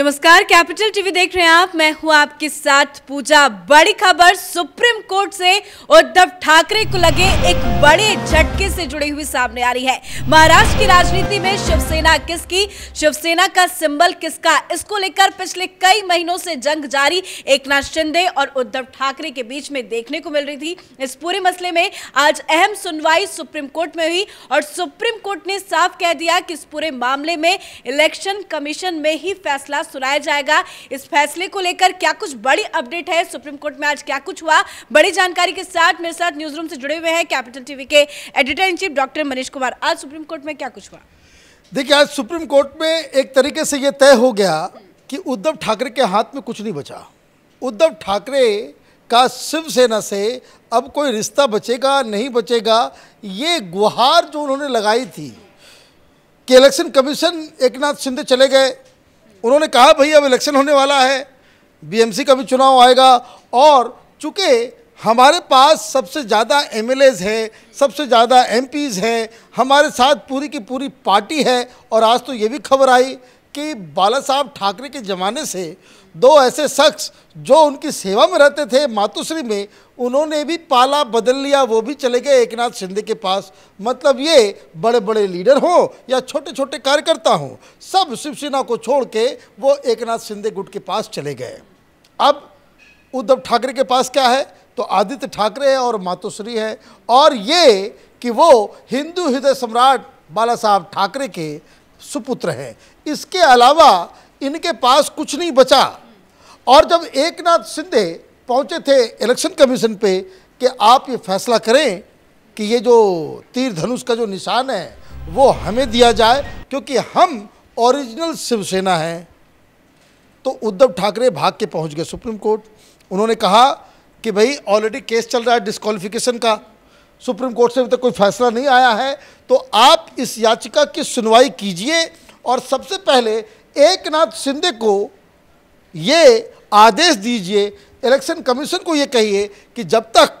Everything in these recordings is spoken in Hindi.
नमस्कार कैपिटल टीवी देख रहे हैं आप मैं हूं आपके साथ पूजा बड़ी खबर सुप्रीम कोर्ट से उद्धव ठाकरे को लगे एक बड़े झटके से जुड़ी हुई सामने आ रही है महाराष्ट्र की राजनीति में शिवसेना किसकी शिवसेना का सिंबल किसका इसको लेकर पिछले कई महीनों से जंग जारी एक शिंदे और उद्धव ठाकरे के बीच में देखने को मिल रही थी इस पूरे मसले में आज अहम सुनवाई सुप्रीम कोर्ट में हुई और सुप्रीम कोर्ट ने साफ कह दिया कि इस पूरे मामले में इलेक्शन कमीशन में ही फैसला सुनाया जाएगा इस फैसले को लेकर क्या कुछ बड़ी अपडेट है सुप्रीम कोर्ट में आज क्या कुछ हुआ बड़ी जानकारी के साथ मेरे साथ न्यूज रूम से जुड़े हुए हैं कैपिटल टीवी के editor in chief doctor Manish Kumar आज सुप्रीम कोर्ट में क्या कुछ हुआ देखिए आज सुप्रीम कोर्ट में एक तरीके से यह तय हो गया कि उद्धव ठाकरे के हाथ में कुछ नहीं बचा उद्धव ठाकरे का शिवसेना से अब कोई रिश्ता बचेगा नहीं बचेगा ये गुहार जो उन्होंने लगाई थी कि इलेक्शन कमीशन एकनाथ नाथ शिंदे चले गए उन्होंने कहा भाई अब इलेक्शन होने वाला है बीएमसी का भी चुनाव आएगा और चूँकि हमारे पास सबसे ज़्यादा एम हैं सबसे ज़्यादा एम हैं हमारे साथ पूरी की पूरी पार्टी है और आज तो ये भी खबर आई कि बाला साहब ठाकरे के ज़माने से दो ऐसे शख्स जो उनकी सेवा में रहते थे मातुश्री में उन्होंने भी पाला बदल लिया वो भी चले गए एक नाथ शिंदे के पास मतलब ये बड़े बड़े लीडर हों या छोटे छोटे कार्यकर्ता हों सब शिवसेना को छोड़ के वो एक नाथ शिंदे गुट के पास चले गए अब उद्धव ठाकरे के पास क्या है तो आदित्य ठाकरे है और मातुश्री है और ये कि वो हिंदू हृदय सम्राट बाला साहब ठाकरे के सुपुत्र हैं इसके अलावा इनके पास कुछ नहीं बचा और जब एक नाथ सिंधे पहुँचे थे इलेक्शन कमीशन पे कि आप ये फैसला करें कि ये जो तीर धनुष का जो निशान है वो हमें दिया जाए क्योंकि हम ओरिजिनल शिवसेना हैं तो उद्धव ठाकरे भाग के पहुंच गए सुप्रीम कोर्ट उन्होंने कहा कि भाई ऑलरेडी केस चल रहा है डिस्कालिफिकेशन का सुप्रीम कोर्ट से अभी तक कोई फैसला नहीं आया है तो आप इस याचिका की सुनवाई कीजिए और सबसे पहले एक नाथ शिंदे को ये आदेश दीजिए इलेक्शन कमीशन को ये कहिए कि जब तक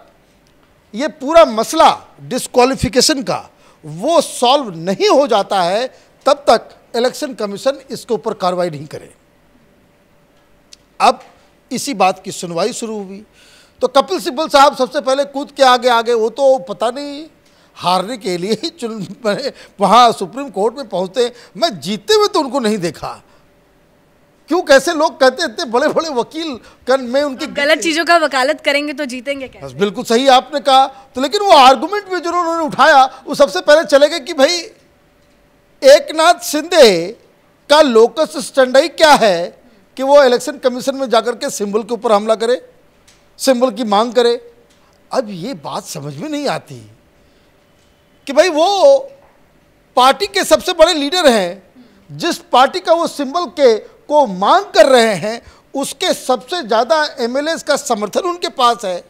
ये पूरा मसला डिस्कालिफिकेशन का वो सॉल्व नहीं हो जाता है तब तक इलेक्शन कमीशन इसके ऊपर कार्रवाई नहीं करे अब इसी बात की सुनवाई शुरू हुई तो कपिल सिब्बल साहब सबसे पहले कूद के आगे आगे वो तो पता नहीं हारने के लिए ही चुन वहाँ सुप्रीम कोर्ट में पहुँचते मैं जीते हुए तो उनको नहीं देखा क्यों कैसे लोग कहते इतने बड़े बड़े वकील कन में उनकी गलत चीजों का वकालत करेंगे तो जीतेंगे बस बिल्कुल सही आपने कहा तो लेकिन वो आर्गूमेंट भी जो उन्होंने उठाया वो सबसे पहले चले गए कि भाई एक नाथ शिंदे का लोकस स्टैंड क्या है कि वो इलेक्शन कमीशन में जाकर के सिंबल के ऊपर हमला करे मुल्क की मांग करे अब ये बात समझ में नहीं आती कि भाई वो पार्टी के सबसे बड़े लीडर हैं जिस पार्टी का वो सिंबल के को मांग कर रहे हैं उसके सबसे ज़्यादा एम का समर्थन उनके पास है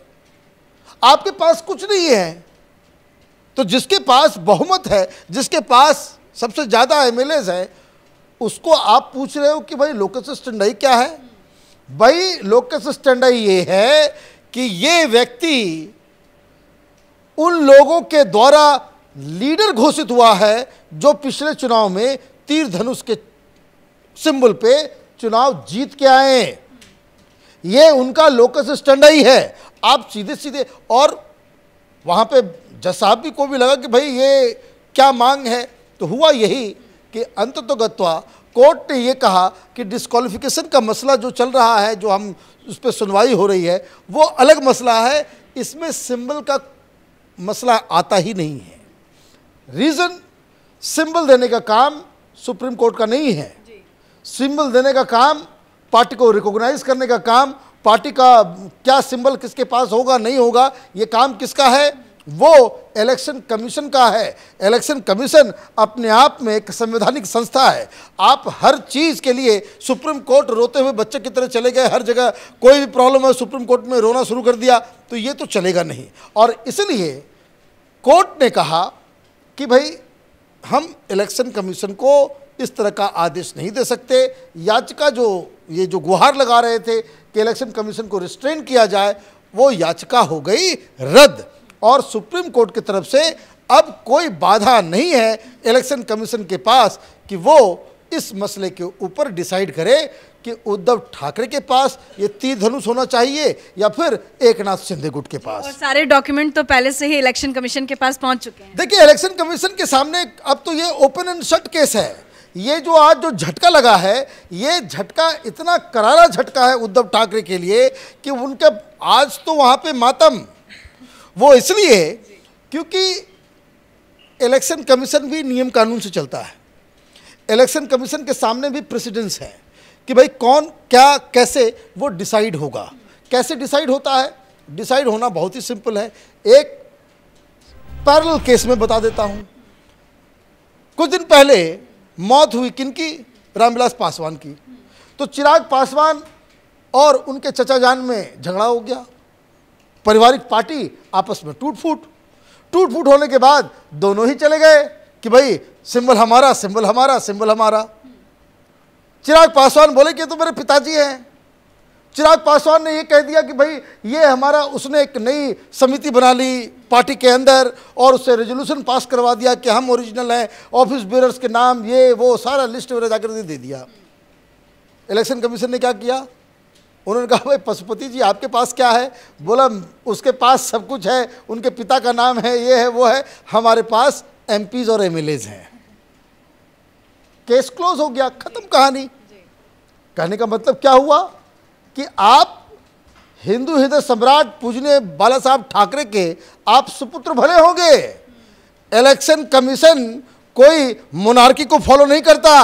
आपके पास कुछ नहीं है तो जिसके पास बहुमत है जिसके पास सबसे ज़्यादा एम है उसको आप पूछ रहे हो कि भाई लोकल सिस्टम नहीं क्या है भाई लोकस स्टैंड ये है कि ये व्यक्ति उन लोगों के द्वारा लीडर घोषित हुआ है जो पिछले चुनाव में तीर धनुष के सिंबल पे चुनाव जीत के आए ये उनका लोकस स्टैंडा ही है आप सीधे सीधे और वहां पे जज भी को भी लगा कि भाई ये क्या मांग है तो हुआ यही कि अंत तो गत्वा कोर्ट ने ये कहा कि डिस्कालिफिकेशन का मसला जो चल रहा है जो हम उस पर सुनवाई हो रही है वो अलग मसला है इसमें सिंबल का मसला आता ही नहीं है रीज़न सिंबल देने का काम सुप्रीम कोर्ट का नहीं है सिंबल देने का काम पार्टी को रिकॉग्नाइज करने का काम पार्टी का क्या सिंबल किसके पास होगा नहीं होगा ये काम किसका है वो इलेक्शन कमीशन का है इलेक्शन कमीशन अपने आप में एक संवैधानिक संस्था है आप हर चीज़ के लिए सुप्रीम कोर्ट रोते हुए बच्चे की तरह चले गए हर जगह कोई भी प्रॉब्लम है सुप्रीम कोर्ट में रोना शुरू कर दिया तो ये तो चलेगा नहीं और इसलिए कोर्ट ने कहा कि भाई हम इलेक्शन कमीशन को इस तरह का आदेश नहीं दे सकते याचिका जो ये जो गुहार लगा रहे थे कि इलेक्शन कमीशन को रिस्ट्रेन किया जाए वो याचिका हो गई रद्द और सुप्रीम कोर्ट की तरफ से अब कोई बाधा नहीं है इलेक्शन कमीशन के पास कि वो इस मसले के ऊपर डिसाइड करे कि उद्धव ठाकरे के पास ये तीर धनुष होना चाहिए या फिर एक नाथ शिंदे गुट के पास और सारे डॉक्यूमेंट तो पहले से ही इलेक्शन कमीशन के पास पहुंच चुके हैं देखिए इलेक्शन कमीशन के सामने अब तो ये ओपन एंड शट केस है ये जो आज जो झटका लगा है ये झटका इतना करारा झटका है उद्धव ठाकरे के लिए कि उनके आज तो वहाँ पे मातम वो इसलिए क्योंकि इलेक्शन कमीशन भी नियम कानून से चलता है इलेक्शन कमीशन के सामने भी प्रेसिडेंस है कि भाई कौन क्या कैसे वो डिसाइड होगा कैसे डिसाइड होता है डिसाइड होना बहुत ही सिंपल है एक पैरल केस में बता देता हूँ कुछ दिन पहले मौत हुई किनकी रामविलास पासवान की तो चिराग पासवान और उनके चचाजान में झगड़ा हो गया पारिवारिक पार्टी आपस में टूट फूट टूट फूट होने के बाद दोनों ही चले गए कि भाई सिंबल हमारा सिंबल हमारा सिंबल हमारा चिराग पासवान बोले कि तो मेरे पिताजी हैं चिराग पासवान ने ये कह दिया कि भाई ये हमारा उसने एक नई समिति बना ली पार्टी के अंदर और उससे रेजोल्यूशन पास करवा दिया कि हम ओरिजिनल हैं ऑफिस बेरर्स के नाम ये वो सारा लिस्ट वगैरह जाकर दे दिया इलेक्शन कमीशन ने क्या किया उन्होंने कहा भाई पशुपति जी आपके पास क्या है बोला उसके पास सब कुछ है उनके पिता का नाम है ये है वो है हमारे पास एम और एम हैं केस क्लोज हो गया ख़त्म कहानी कहने का मतलब क्या हुआ कि आप हिंदू हृदय सम्राट पूजने बाला साहब ठाकरे के आप सुपुत्र भले होंगे इलेक्शन कमीशन कोई मोनार्की को फॉलो नहीं करता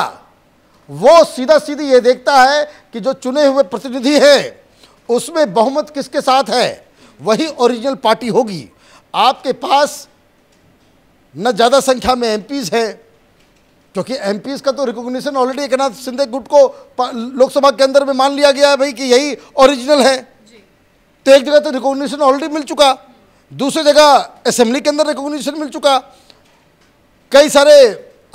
वो सीधा सीधी ये देखता है कि जो चुने हुए प्रतिनिधि हैं उसमें बहुमत किसके साथ है वही ओरिजिनल पार्टी होगी आपके पास न ज़्यादा संख्या में एमपीज है क्योंकि एम का तो रिकॉग्निशन ऑलरेडी एक नाथ सिंधे गुट को लोकसभा के अंदर में मान लिया गया है भाई कि यही ओरिजिनल है तो एक जगह तो रिकॉग्निशन ऑलरेडी मिल चुका दूसरी जगह असेंबली के अंदर रिकॉग्निशन मिल चुका कई सारे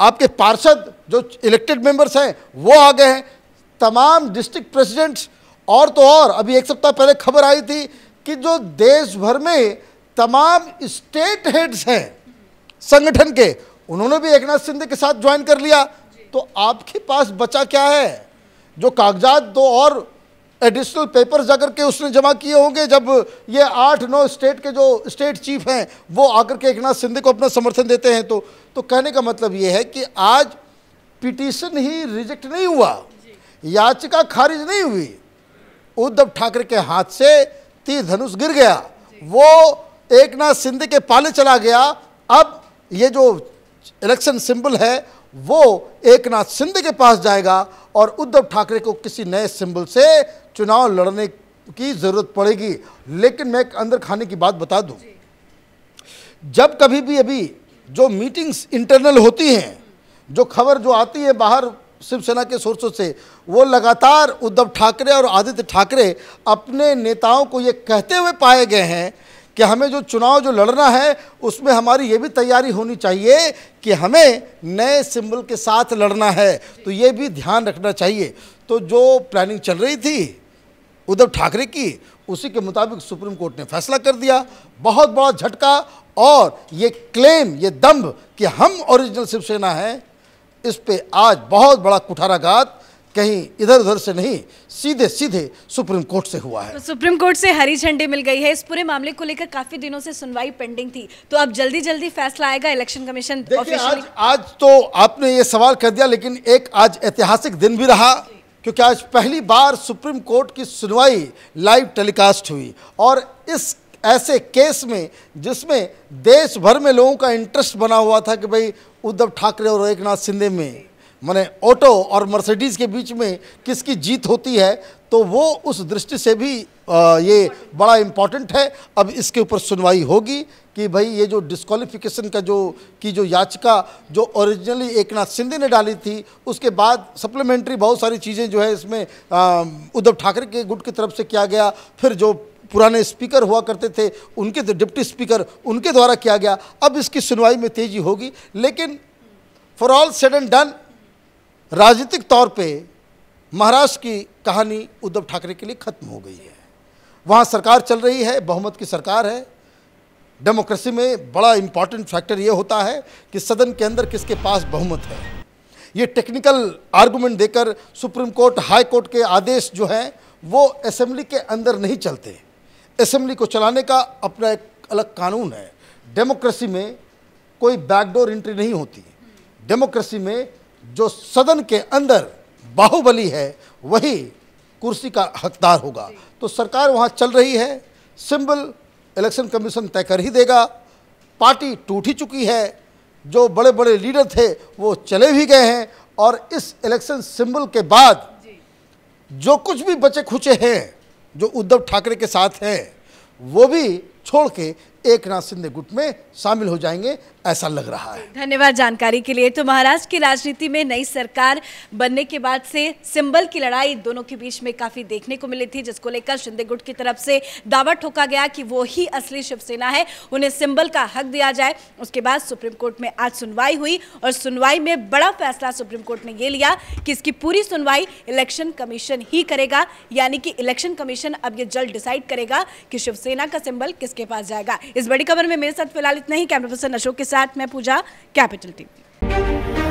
आपके पार्षद जो इलेक्टेड मेंबर्स हैं वो आ गए हैं तमाम डिस्ट्रिक्ट प्रेसिडेंट्स और तो और अभी एक सप्ताह पहले खबर आई थी कि जो देश भर में तमाम स्टेट हेड्स हैं संगठन के उन्होंने भी एक नाथ शिंदे के साथ ज्वाइन कर लिया तो आपके पास बचा क्या है जो कागजात दो और एडिशनल पेपर जाकर के उसने जमा किए होंगे जब ये आठ नौ स्टेट के जो स्टेट चीफ हैं वो आकर के एक नाथ सिंधे को अपना समर्थन देते हैं तो तो कहने का मतलब ये है कि आज पिटीशन ही रिजेक्ट नहीं हुआ याचिका खारिज नहीं हुई उद्धव ठाकरे के हाथ से तीर धनुष गिर गया वो एक नाथ सिंधे के पाले चला गया अब ये जो इलेक्शन सिंबल है वो एक नाथ सिंधे के पास जाएगा और उद्धव ठाकरे को किसी नए सिंबल से चुनाव लड़ने की ज़रूरत पड़ेगी लेकिन मैं एक अंदर खाने की बात बता दूं जब कभी भी अभी जो मीटिंग्स इंटरनल होती हैं जो खबर जो आती है बाहर शिवसेना के सोर्सों से वो लगातार उद्धव ठाकरे और आदित्य ठाकरे अपने नेताओं को ये कहते हुए पाए गए हैं कि हमें जो चुनाव जो लड़ना है उसमें हमारी ये भी तैयारी होनी चाहिए कि हमें नए सिंबल के साथ लड़ना है तो ये भी ध्यान रखना चाहिए तो जो प्लानिंग चल रही थी उद्धव ठाकरे की उसी के मुताबिक सुप्रीम कोर्ट ने फैसला कर दिया बहुत बड़ा झटका और ये क्लेम ये दम्भ कि हम ओरिजिनल शिवसेना हैं इस पे आज बहुत बड़ा कुठाराघात कहीं इधर उधर से नहीं सीधे सीधे सुप्रीम कोर्ट से हुआ है तो सुप्रीम कोर्ट से हरी झंडी मिल गई है इस पूरे मामले को लेकर काफी दिनों से सुनवाई पेंडिंग थी तो अब जल्दी जल्दी फैसला आएगा इलेक्शन कमीशन आज आज तो आपने ये सवाल कर दिया लेकिन एक आज ऐतिहासिक दिन भी रहा क्योंकि आज पहली बार सुप्रीम कोर्ट की सुनवाई लाइव टेलीकास्ट हुई और इस ऐसे केस में जिसमें देश भर में लोगों का इंटरेस्ट बना हुआ था कि भाई उद्धव ठाकरे और एक नाथ में माने ऑटो और मर्सिडीज़ के बीच में किसकी जीत होती है तो वो उस दृष्टि से भी आ, ये बड़ा इम्पॉर्टेंट है अब इसके ऊपर सुनवाई होगी कि भाई ये जो डिस्कालिफिकेशन का जो की जो याचिका जो ओरिजिनली एक नाथ सिंधे ने डाली थी उसके बाद सप्लीमेंट्री बहुत सारी चीज़ें जो है इसमें उद्धव ठाकरे के गुट की तरफ से किया गया फिर जो पुराने स्पीकर हुआ करते थे उनके डिप्टी स्पीकर उनके द्वारा किया गया अब इसकी सुनवाई में तेज़ी होगी लेकिन for all said and done राजनीतिक तौर पे महाराष्ट्र की कहानी उद्धव ठाकरे के लिए खत्म हो गई है वहाँ सरकार चल रही है बहुमत की सरकार है डेमोक्रेसी में बड़ा इम्पॉर्टेंट फैक्टर ये होता है कि सदन के अंदर किसके पास बहुमत है ये टेक्निकल आर्गूमेंट देकर सुप्रीम कोर्ट हाई कोर्ट के आदेश जो हैं वो असेंबली के अंदर नहीं चलते असेंबली को चलाने का अपना एक अलग कानून है डेमोक्रेसी में कोई बैकडोर एंट्री नहीं होती डेमोक्रेसी में जो सदन के अंदर बाहुबली है वही कुर्सी का हकदार होगा तो सरकार वहाँ चल रही है सिंबल इलेक्शन कमीशन तय कर ही देगा पार्टी टूट ही चुकी है जो बड़े बड़े लीडर थे वो चले भी गए हैं और इस इलेक्शन सिंबल के बाद जो कुछ भी बचे खुचे हैं जो उद्धव ठाकरे के साथ हैं वो भी छोड़ के एक नाथ सिंधे गुट में शामिल हो जाएंगे ऐसा लग रहा है धन्यवाद जानकारी के लिए तो महाराष्ट्र की राजनीति में नई सरकार बनने के बाद से सिंबल की लड़ाई दोनों के बीच में काफी देखने को मिली थी जिसको लेकर शिंदे गुट की तरफ से दावा ठोका गया कि वो ही असली शिवसेना है उन्हें सिंबल का हक दिया जाए उसके बाद सुप्रीम कोर्ट में आज सुनवाई हुई और सुनवाई में बड़ा फैसला सुप्रीम कोर्ट ने यह लिया कि इसकी पूरी सुनवाई इलेक्शन कमीशन ही करेगा यानी कि इलेक्शन कमीशन अब ये जल्द डिसाइड करेगा कि शिवसेना का सिंबल किसके पास जाएगा इस बड़ी खबर में मेरे साथ फिलहाल इतना ही कैमरा पर्सन अशोक साथ मैं पूजा कैपिटल टीवी